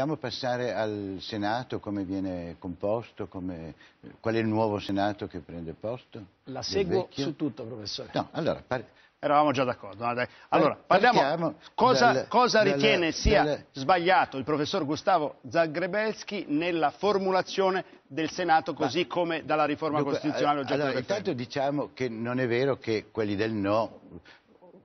Vogliamo passare al Senato, come viene composto, come, qual è il nuovo Senato che prende posto? La seguo su tutto, professore. No, allora, par... Eravamo già d'accordo. No? Allora, parliamo cosa, dal, cosa ritiene dal, sia dal... sbagliato il professor Gustavo Zagrebelski nella formulazione del Senato così Ma, come dalla riforma dunque, costituzionale oggetto allora, Intanto diciamo che non è vero che quelli del no,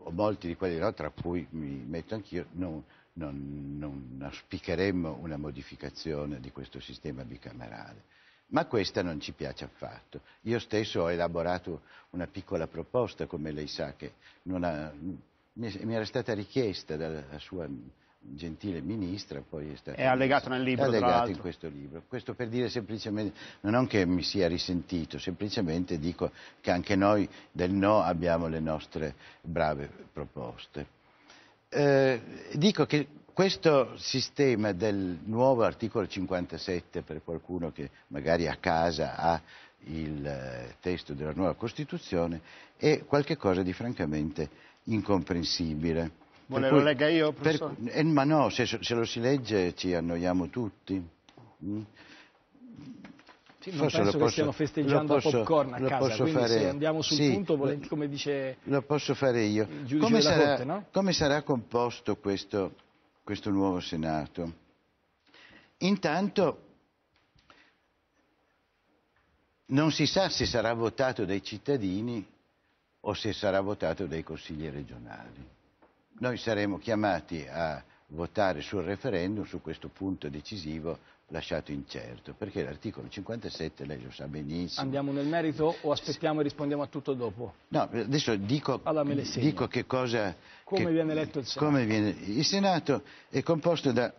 o molti di quelli del no, tra cui mi metto anch'io, non, non, non auspicheremmo una modificazione di questo sistema bicamerale. Ma questa non ci piace affatto. Io stesso ho elaborato una piccola proposta, come lei sa, che ha, mi era stata richiesta dalla sua gentile ministra, poi è stata... È allegato nel libro, allegato in questo libro. Questo per dire semplicemente, non che mi sia risentito, semplicemente dico che anche noi del no abbiamo le nostre brave proposte eh, dico che questo sistema del nuovo articolo 57 per qualcuno che magari a casa ha il eh, testo della nuova Costituzione è qualcosa di francamente incomprensibile. Vuole lo legga io, professore? Per, eh, ma no, se, se, lo si legge ci annoiamo tutti. Mm? Sì, non Forse penso posso, stiano festeggiando posso, popcorn a casa, posso quindi fare, se andiamo sul sì, punto, come dice Lo posso fare io. Come sarà, Corte, no? come sarà, composto questo, questo nuovo Senato? Intanto non si sa se sarà votato dai cittadini o se sarà votato dai consigli regionali. Noi saremo chiamati a votare sul referendum su questo punto decisivo lasciato incerto, perché l'articolo 57 lei lo sa benissimo. Andiamo nel merito o aspettiamo e rispondiamo a tutto dopo? No, adesso dico, dico che cosa... Come che, viene eletto il Senato? Viene, il Senato è composto da,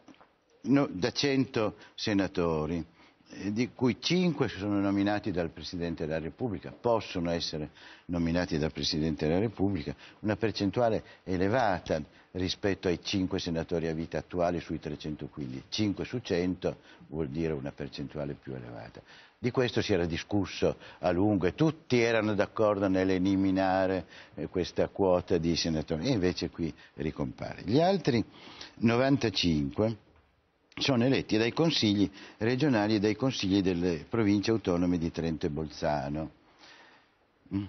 no, da 100 senatori eh, di cui cinque sono nominati dal Presidente della Repubblica, possono essere nominati dal Presidente della Repubblica, una percentuale elevata rispetto ai cinque senatori a vita attuali sui 315. 5 su 100 vuol dire una percentuale più elevata. Di questo si era discusso a lungo e tutti erano d'accordo nell'eliminare eh, questa quota di senatori, e invece qui ricompare. Gli altri 95 sono eletti dai consigli regionali e dai consigli delle province autonome di Trento e Bolzano, mm.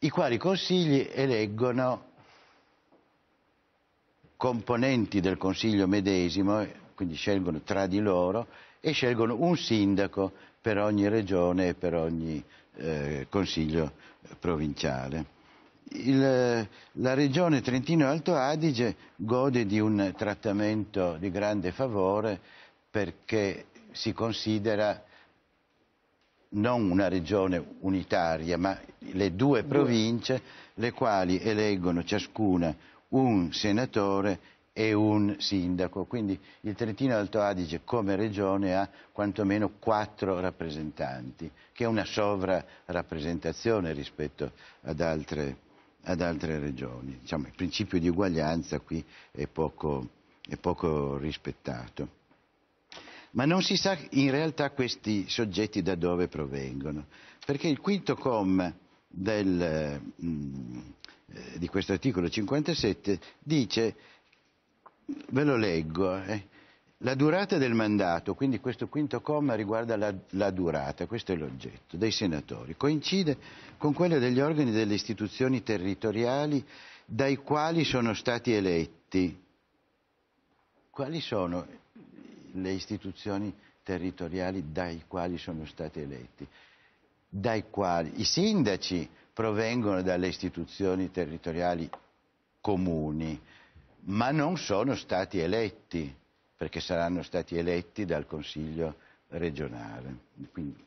i quali consigli eleggono componenti del consiglio medesimo, quindi scelgono tra di loro e scelgono un sindaco per ogni regione e per ogni eh, consiglio provinciale. Il, la regione Trentino-Alto Adige gode di un trattamento di grande favore perché si considera non una regione unitaria, ma le due province le quali eleggono ciascuna un senatore e un sindaco. Quindi il Trentino Alto Adige come regione ha quantomeno quattro rappresentanti, che è una sovrarappresentazione rispetto ad altre ad altre regioni. Diciamo, il principio di uguaglianza qui è poco, è poco rispettato. Ma non si sa in realtà questi soggetti da dove provengono, perché il quinto comma del, eh, di questo articolo 57 dice, ve lo leggo, eh, la durata del mandato, quindi questo quinto comma riguarda la, la durata, questo è l'oggetto, dei senatori, coincide con quella degli organi delle istituzioni territoriali dai quali sono stati eletti. Quali sono le istituzioni territoriali dai quali sono stati eletti? Dai quali i sindaci provengono dalle istituzioni territoriali comuni, ma non sono stati eletti perché saranno stati eletti dal Consiglio regionale, quindi,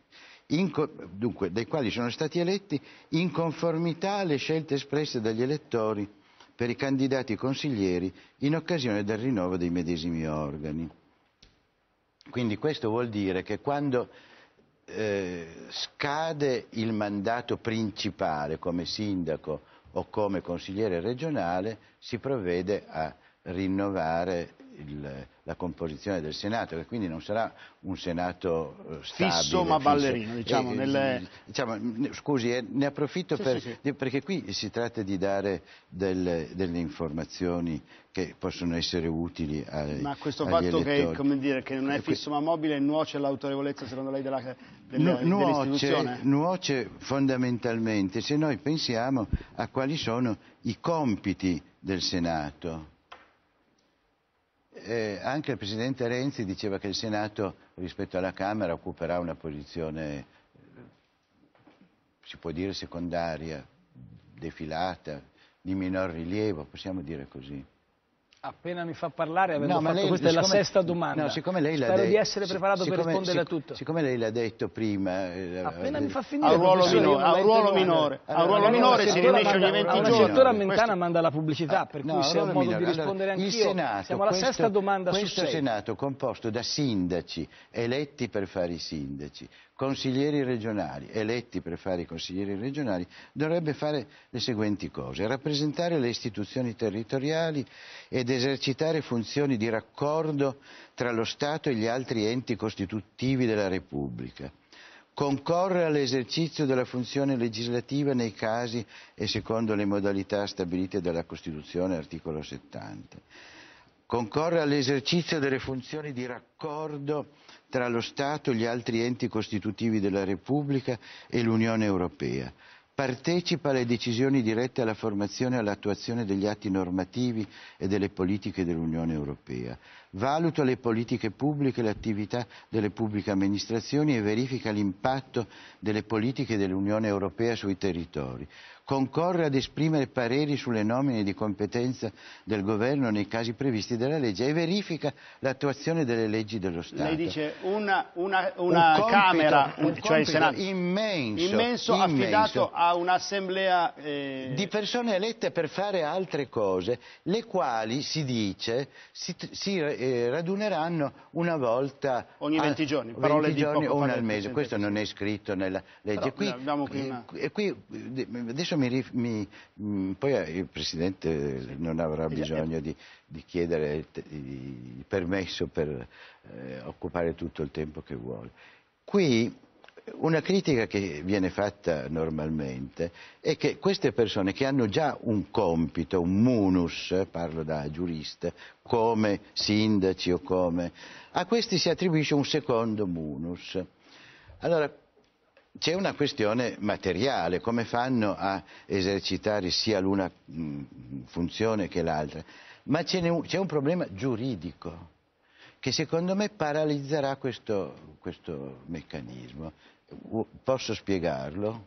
in, dunque, dai quali sono stati eletti in conformità alle scelte espresse dagli elettori per i candidati consiglieri in occasione del rinnovo dei medesimi organi. Quindi questo vuol dire che quando eh, scade il mandato principale come sindaco o come consigliere regionale si provvede a rinnovare il, la composizione del Senato, che quindi non sarà un Senato eh, stabile. Fisso ma ballerino, diciamo. E, eh, nelle... Eh, diciamo scusi, eh, ne approfitto sì, per, sì, sì. perché qui si tratta di dare del, delle informazioni che possono essere utili ai Ma questo fatto che, dire, che, non è fisso ma mobile nuoce l'autorevolezza secondo lei della, della, nu nuoce, nuoce fondamentalmente se noi pensiamo a quali sono i compiti del Senato eh, anche il Presidente Renzi diceva che il Senato rispetto alla Camera occuperà una posizione, eh, si può dire secondaria, defilata, di minor rilievo, possiamo dire così. Appena mi fa parlare, avendo no, fatto lei, questa siccome, è la sesta domanda. No, siccome lei Spero di essere preparato siccome, per rispondere sic a tutto. Siccome lei l'ha detto prima... Eh, Appena mi fa finire... Ha un ruolo minore, a un ruolo minore, a un ruolo minore si riunisce ogni 20 giorni. La settora Mentana manda la pubblicità, ah, per cui se ho modo di rispondere anch'io. Siamo alla sesta domanda su sei. Questo Senato composto da sindaci, eletti per fare i sindaci, consiglieri regionali, eletti per fare i consiglieri regionali, dovrebbe fare le seguenti cose, rappresentare le istituzioni territoriali ed esercitare funzioni di raccordo tra lo Stato e gli altri enti costitutivi della Repubblica, concorre all'esercizio della funzione legislativa nei casi e secondo le modalità stabilite dalla Costituzione, articolo 70 concorre all'esercizio delle funzioni di raccordo tra lo Stato, gli altri enti costitutivi della Repubblica e l'Unione Europea, partecipa alle decisioni dirette alla formazione e all'attuazione degli atti normativi e delle politiche dell'Unione Europea, valuta le politiche pubbliche e l'attività delle pubbliche amministrazioni e verifica l'impatto delle politiche dell'Unione Europea sui territori, concorre ad esprimere pareri sulle nomine di competenza del governo nei casi previsti dalla legge e verifica l'attuazione delle leggi dello Stato. Lei dice una, una, una un Camera, un cioè il Senato, immenso, immenso, affidato a un'assemblea... Eh... Di persone elette per fare altre cose, le quali, si dice, si, si eh, raduneranno una volta... Ogni 20 a, giorni, 20 giorni o una al mese, questo non è scritto nella legge. Però, qui, qui, qui, eh, adesso mi, mi, mm, poi eh, il Presidente non avrà bisogno di, di chiedere il, permesso per eh, occupare tutto il tempo che vuole. Qui una critica che viene fatta normalmente è che queste persone che hanno già un compito, un munus, eh, parlo da giurista, come sindaci o come, a questi si attribuisce un secondo munus. Allora, c'è una questione materiale, come fanno a esercitare sia l'una mm, funzione che l'altra, ma c'è un problema giuridico che secondo me paralizzerà questo, questo meccanismo. Posso spiegarlo?